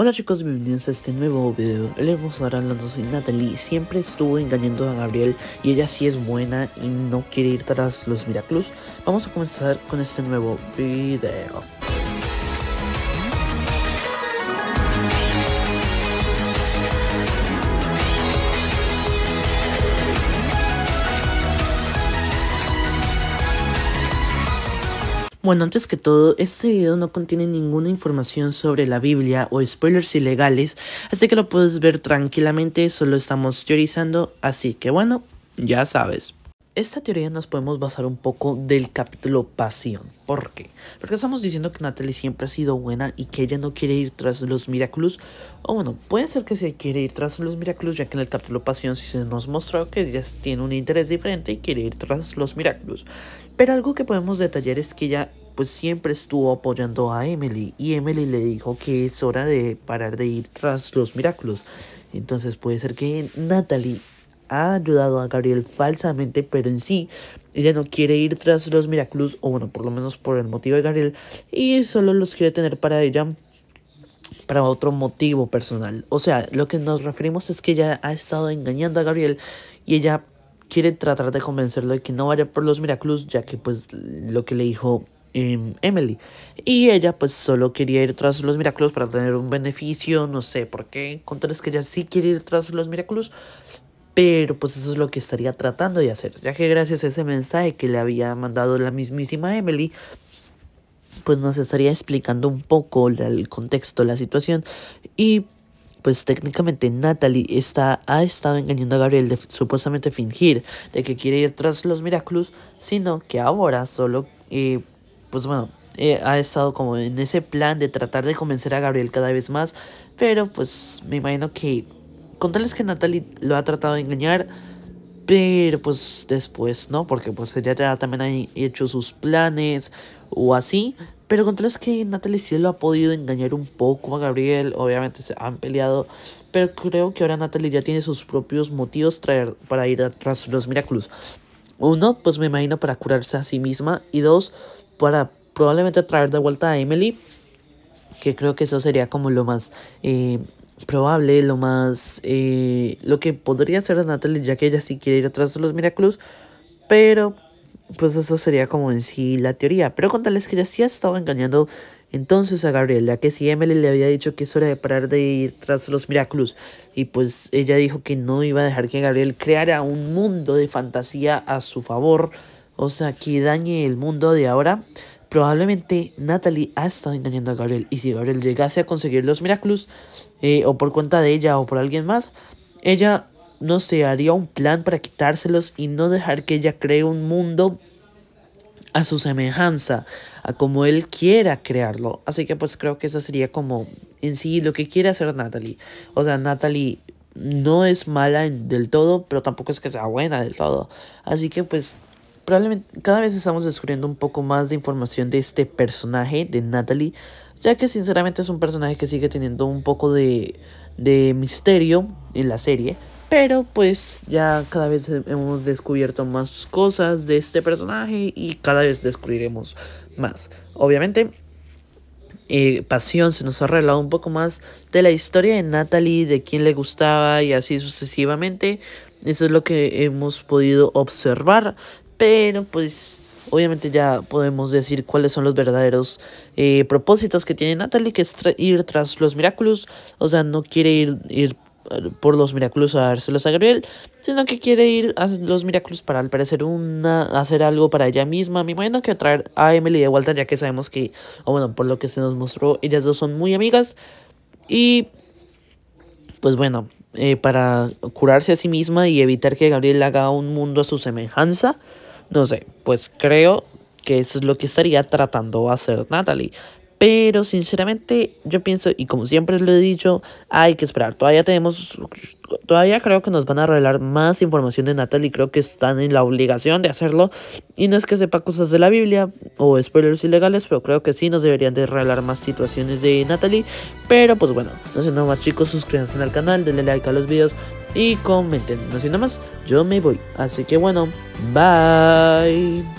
Hola chicos, bienvenidos a este nuevo video. Le vamos a de Natalie. Siempre estuvo engañando a Gabriel y ella sí es buena y no quiere ir tras los Miraclus. Vamos a comenzar con este nuevo video. Bueno, antes que todo, este video no contiene ninguna información sobre la Biblia o spoilers ilegales, así que lo puedes ver tranquilamente, solo estamos teorizando, así que bueno, ya sabes esta teoría nos podemos basar un poco del capítulo Pasión. ¿Por qué? Porque estamos diciendo que Natalie siempre ha sido buena y que ella no quiere ir tras los Miraculous. O bueno, puede ser que se quiere ir tras los Miraculous, ya que en el capítulo Pasión sí se nos mostró que ella tiene un interés diferente y quiere ir tras los Miraculous. Pero algo que podemos detallar es que ella pues siempre estuvo apoyando a Emily y Emily le dijo que es hora de parar de ir tras los Miraculous. Entonces puede ser que Natalie ha ayudado a Gabriel falsamente, pero en sí ella no quiere ir tras los Miraculous... o bueno, por lo menos por el motivo de Gabriel, y solo los quiere tener para ella para otro motivo personal. O sea, lo que nos referimos es que ella ha estado engañando a Gabriel y ella quiere tratar de convencerlo de que no vaya por los Miraculous... ya que pues lo que le dijo em, Emily. Y ella pues solo quería ir tras los Miraculous... para tener un beneficio, no sé por qué. Contarles que ella sí quiere ir tras los Miraculous... Pero pues eso es lo que estaría tratando de hacer, ya que gracias a ese mensaje que le había mandado la mismísima Emily, pues nos estaría explicando un poco el contexto, la situación y pues técnicamente Natalie está, ha estado engañando a Gabriel de supuestamente fingir de que quiere ir tras los Miraculous, sino que ahora solo, eh, pues bueno, eh, ha estado como en ese plan de tratar de convencer a Gabriel cada vez más, pero pues me imagino que Contarles que Natalie lo ha tratado de engañar, pero pues después, ¿no? Porque pues ella también ha hecho sus planes o así. Pero contarles que Natalie sí lo ha podido engañar un poco a Gabriel. Obviamente se han peleado. Pero creo que ahora Natalie ya tiene sus propios motivos para ir tras los Miraculous. Uno, pues me imagino para curarse a sí misma. Y dos, para probablemente traer de vuelta a Emily. Que creo que eso sería como lo más eh, probable, lo más... Eh, lo que podría hacer Natalie, ya que ella sí quiere ir atrás de los Miraculous... pero pues eso sería como en sí la teoría. Pero contarles que ella sí ha estado engañando entonces a Gabriel... Ya que si Emily le había dicho que es hora de parar de ir tras los Miraculous... y pues ella dijo que no iba a dejar que Gabriel creara un mundo de fantasía a su favor, o sea, que dañe el mundo de ahora, probablemente Natalie ha estado engañando a Gabriel, y si Gabriel llegase a conseguir los Miraculous... Eh, o por cuenta de ella o por alguien más, ella, no se haría un plan para quitárselos y no dejar que ella cree un mundo a su semejanza, a como él quiera crearlo. Así que pues creo que esa sería como en sí lo que quiere hacer Natalie. O sea, Natalie no es mala del todo, pero tampoco es que sea buena del todo. Así que pues probablemente cada vez estamos descubriendo un poco más de información de este personaje, de Natalie ya que sinceramente es un personaje que sigue teniendo un poco de, de misterio en la serie. Pero pues ya cada vez hemos descubierto más cosas de este personaje y cada vez descubriremos más. Obviamente, eh, Pasión se nos ha revelado un poco más de la historia de Natalie, de quién le gustaba y así sucesivamente. Eso es lo que hemos podido observar. Pero pues obviamente ya podemos decir cuáles son los verdaderos eh, propósitos que tiene Natalie, que es ir tras los Miraculous, o sea, no quiere ir, ir eh, por los Miraculous a dárselos a Gabriel, sino que quiere ir a los Miraculous para al parecer una, hacer algo para ella misma. Me imagino que traer a Emily de Walter ya que sabemos que, o bueno, por lo que se nos mostró, ellas dos son muy amigas. Y pues bueno, eh, para curarse a sí misma y evitar que Gabriel haga un mundo a su semejanza. No sé, pues creo que eso es lo que estaría tratando de hacer Natalie. Pero sinceramente yo pienso, y como siempre lo he dicho, hay que esperar. Todavía tenemos, todavía creo que nos van a revelar más información de Natalie. Creo que están en la obligación de hacerlo. Y no es que sepa cosas de la Biblia o spoilers ilegales, pero creo que sí nos deberían de revelar más situaciones de Natalie. Pero pues bueno, no nada más chicos, suscríbanse al canal, denle like a los videos y comenten. No nada más, yo me voy. Así que bueno, bye.